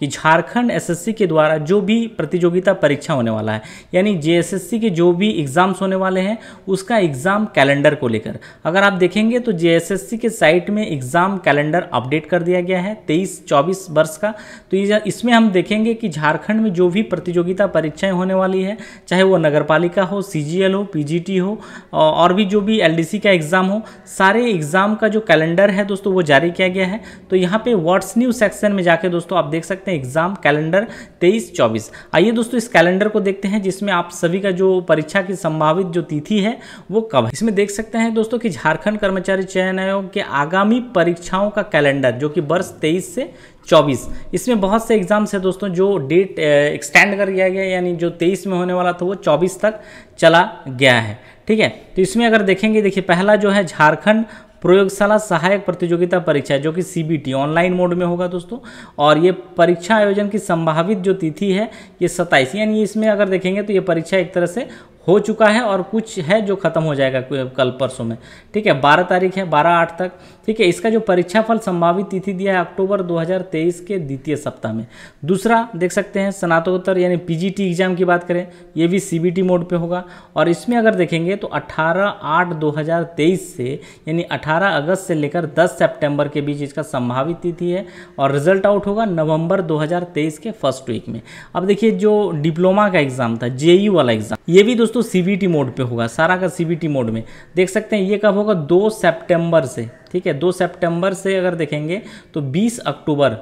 कि झारखंड एसएससी के द्वारा जो भी प्रतियोगिता परीक्षा होने वाला है यानी जेएसएससी के जो भी एग्ज़ाम्स होने वाले हैं उसका एग्ज़ाम कैलेंडर को लेकर अगर आप देखेंगे तो जेएसएससी के साइट में एग्ज़ाम कैलेंडर अपडेट कर दिया गया है तेईस चौबीस वर्ष का तो इसमें हम देखेंगे कि झारखंड में जो भी प्रतियोगिता परीक्षाएँ होने वाली है चाहे वो नगर हो सी हो पी हो और भी जो भी एल का एग्ज़ाम हो सारे एग्ज़ाम का जो कैलेंडर है दोस्तों वो जारी किया गया है तो यहाँ पर व्हाट्स न्यू सेक्शन में जाकर दोस्तों आप देख सकते सकते हैं एग्जाम कैलेंडर तेईस चौबीस आइए दोस्तों इस कैलेंडर को देखते हैं जिसमें आप सभी का जो परीक्षा की संभावित जो तिथि है वो कब है इसमें देख सकते हैं दोस्तों कि झारखंड कर्मचारी चयन आयोग के आगामी परीक्षाओं का कैलेंडर जो कि वर्ष तेईस से 24 इसमें बहुत से एग्जाम्स हैं दोस्तों जो डेट एक्सटेंड कर दिया गया यानी जो 23 में होने वाला था वो 24 तक चला गया है ठीक है तो इसमें अगर देखेंगे देखिए पहला जो है झारखंड प्रयोगशाला सहायक प्रतियोगिता परीक्षा जो कि सीबीटी ऑनलाइन मोड में होगा दोस्तों और ये परीक्षा आयोजन की संभावित जो तिथि है ये सत्ताईस यानी इसमें अगर देखेंगे तो ये परीक्षा एक तरह से हो चुका है और कुछ है जो ख़त्म हो जाएगा कल परसों में ठीक है बारह तारीख है बारह आठ तक ठीक है इसका जो परीक्षाफल संभावित तिथि दिया है अक्टूबर 2023 के द्वितीय सप्ताह में दूसरा देख सकते हैं स्नातकोत्तर यानी पीजीटी एग्जाम की बात करें ये भी सीबीटी मोड पे होगा और इसमें अगर देखेंगे तो 18 आठ 2023 से यानी 18 अगस्त से लेकर 10 सितंबर के बीच इसका संभावित तिथि है और रिजल्ट आउट होगा नवंबर 2023 के फर्स्ट वीक में अब देखिए जो डिप्लोमा का एग्ज़ाम था जेई वाला एग्ज़ाम ये भी दोस्तों दोस्तों सीबीटी मोड पे होगा सारा का सीबीटी मोड में देख सकते हैं ये कब होगा दो सितंबर से ठीक है दो सितंबर से अगर देखेंगे तो बीस अक्टूबर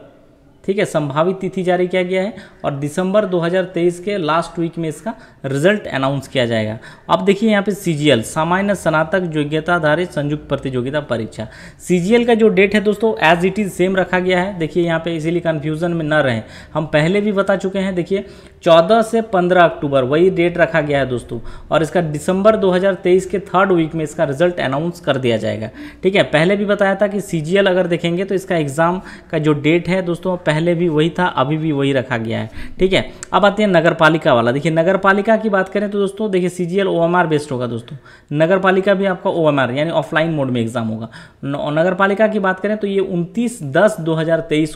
ठीक है संभावित तिथि जारी किया गया है और दिसंबर 2023 के लास्ट वीक में इसका रिजल्ट अनाउंस किया जाएगा अब देखिए यहाँ पे सीजीएल सामान्य स्नातक योग्यता आधारित संयुक्त प्रतियोगिता परीक्षा सीजीएल का जो डेट है दोस्तों एज इट इज़ सेम रखा गया है देखिए यहाँ पे इसीलिए कन्फ्यूजन में न रहे हम पहले भी बता चुके हैं देखिए 14 से 15 अक्टूबर वही डेट रखा गया है दोस्तों और इसका दिसंबर 2023 के थर्ड वीक में इसका रिजल्ट अनाउंस कर दिया जाएगा ठीक है पहले भी बताया था कि सी अगर देखेंगे तो इसका एग्ज़ाम का जो डेट है दोस्तों पहले भी वही था अभी भी वही रखा गया है ठीक है अब आते हैं नगर वाला देखिए नगर की बात करें तो दोस्तों देखिए सी जी बेस्ड होगा दोस्तों नगर भी आपका ओ यानी ऑफलाइन मोड में एग्ज़ाम होगा नगर की बात करें तो ये उनतीस दस दो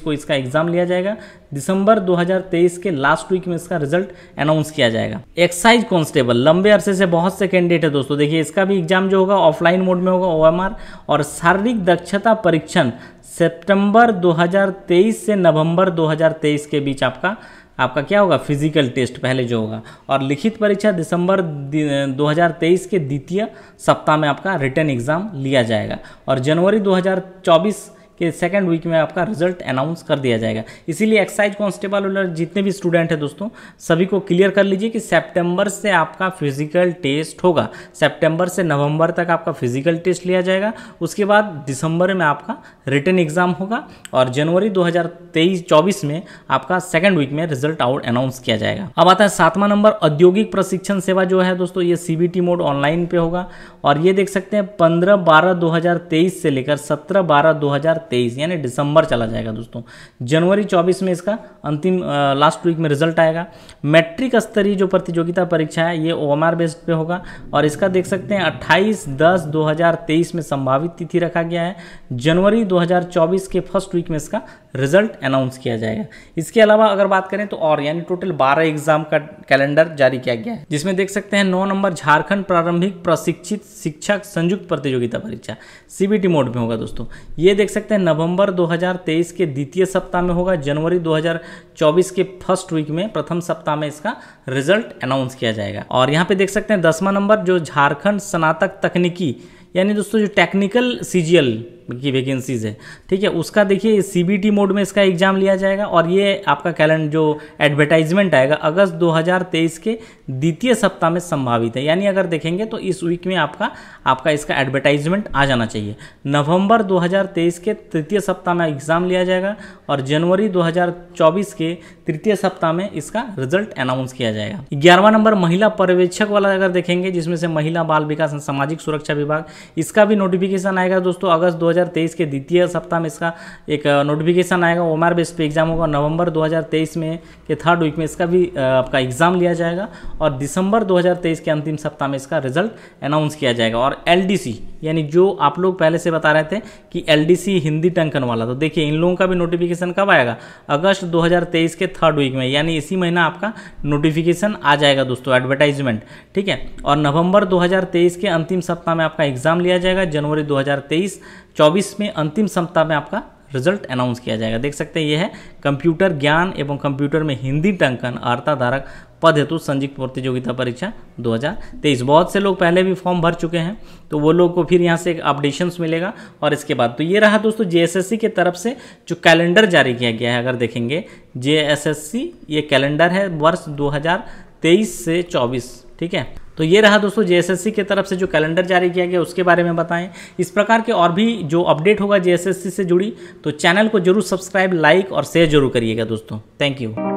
को इसका एग्ज़ाम लिया जाएगा दिसंबर 2023 के लास्ट वीक में इसका रिजल्ट अनाउंस किया जाएगा एक्साइज कांस्टेबल लंबे अरसे से बहुत से कैंडिडेट है दोस्तों देखिए इसका भी एग्जाम जो होगा ऑफलाइन मोड में होगा ओएमआर और शारीरिक दक्षता परीक्षण सितंबर 2023 से नवंबर 2023 के बीच आपका आपका क्या होगा फिजिकल टेस्ट पहले जो होगा और लिखित परीक्षा दिसंबर 2023 के द्वितीय सप्ताह में आपका रिटर्न एग्जाम लिया जाएगा और जनवरी 2024 कि सेकेंड वीक में आपका रिजल्ट अनाउंस कर दिया जाएगा इसीलिए एक्साइज कॉन्स्टेबल वाले जितने भी स्टूडेंट हैं दोस्तों सभी को क्लियर कर लीजिए कि सेप्टेम्बर से आपका फिजिकल टेस्ट होगा सेप्टेम्बर से नवंबर तक आपका फिजिकल टेस्ट लिया जाएगा उसके बाद दिसंबर में आपका रिटर्न एग्जाम होगा और जनवरी 2023-24 में आपका सेकेंड वीक में रिजल्ट आउट अनाउंस किया जाएगा अब आता है सातवां नंबर औद्योगिक प्रशिक्षण सेवा जो है दोस्तों ये सीबीटी मोड ऑनलाइन पे होगा और ये देख सकते हैं पंद्रह बारह 2023 से लेकर सत्रह बारह 2023 यानी दिसंबर चला जाएगा दोस्तों जनवरी 24 में इसका अंतिम लास्ट वीक में रिजल्ट आएगा मैट्रिक स्तरीय जो प्रतियोगिता परीक्षा है ये ओ बेस्ड पे होगा और इसका देख सकते हैं 28 दस 2023 में संभावित तिथि रखा गया है जनवरी 2024 के फर्स्ट वीक में इसका रिजल्ट अनाउंस किया जाएगा इसके अलावा अगर बात करें तो और यानी टोटल 12 एग्जाम का कैलेंडर जारी किया गया है जिसमें देख सकते हैं 9 नंबर झारखंड प्रारंभिक प्रशिक्षित शिक्षक संयुक्त प्रतियोगिता परीक्षा सीबीटी मोड में होगा दोस्तों ये देख सकते हैं नवंबर 2023 के द्वितीय सप्ताह में होगा जनवरी 2024 के फर्स्ट वीक में प्रथम सप्ताह में इसका रिजल्ट अनाउंस किया जाएगा और यहाँ पे देख सकते हैं दसवां नंबर जो झारखंड स्नातक तकनीकी यानी दोस्तों जो टेक्निकल सीजीएल की वैकेंसीज़ है ठीक है उसका देखिए सी मोड में इसका एग्ज़ाम लिया जाएगा और ये आपका कैलेंडर जो एडवर्टाइजमेंट आएगा अगस्त 2023 के द्वितीय सप्ताह में संभावित है यानी अगर देखेंगे तो इस वीक में आपका आपका इसका एडवर्टाइजमेंट आ जाना चाहिए नवंबर 2023 के तृतीय सप्ताह में एग्ज़ाम लिया जाएगा और जनवरी 2024 के तृतीय सप्ताह में इसका रिजल्ट अनाउंस किया जाएगा ग्यारहवा नंबर महिला पर्यवेक्षक वाला अगर देखेंगे जिसमें से महिला बाल विकास सामाजिक सुरक्षा विभाग इसका भी नोटिफिकेशन आएगा दोस्तों अगस्त दो 2023 के द्वितीय सप्ताह में इसका एक नोटिफिकेशन आएगा ओ एम बेस पे एग्जाम होगा नवंबर 2023 में के थर्ड वीक में इसका भी आपका एग्ज़ाम लिया जाएगा और दिसंबर 2023 के अंतिम सप्ताह में इसका रिजल्ट अनाउंस किया जाएगा और एल यानी जो आप लोग पहले से बता रहे थे कि एल हिंदी टंकन वाला तो देखिए इन लोगों का भी नोटिफिकेशन कब आएगा अगस्त दो के थर्ड वीक में यानी इसी महीना आपका नोटिफिकेशन आ जाएगा दोस्तों एडवर्टाइजमेंट ठीक है और नवंबर 2023 के अंतिम सप्ताह में आपका एग्ज़ाम लिया जाएगा जनवरी 2023 चौबीस में अंतिम सप्ताह में आपका रिजल्ट अनाउंस किया जाएगा देख सकते हैं ये है कंप्यूटर ज्ञान एवं कंप्यूटर में हिंदी टंकन धारक पद हेतु संयुक्त प्रतियोगिता परीक्षा 2023 बहुत से लोग पहले भी फॉर्म भर चुके हैं तो वो लोग को फिर यहाँ से एक अपडेशंस मिलेगा और इसके बाद तो ये रहा दोस्तों जेएसएससी के तरफ से जो कैलेंडर जारी किया गया है अगर देखेंगे जे ये कैलेंडर है वर्ष दो से चौबीस ठीक है तो ये रहा दोस्तों जेएसएससी की तरफ से जो कैलेंडर जारी किया गया उसके बारे में बताएं इस प्रकार के और भी जो अपडेट होगा जेएसएससी से जुड़ी तो चैनल को जरूर सब्सक्राइब लाइक और शेयर जरूर करिएगा दोस्तों थैंक यू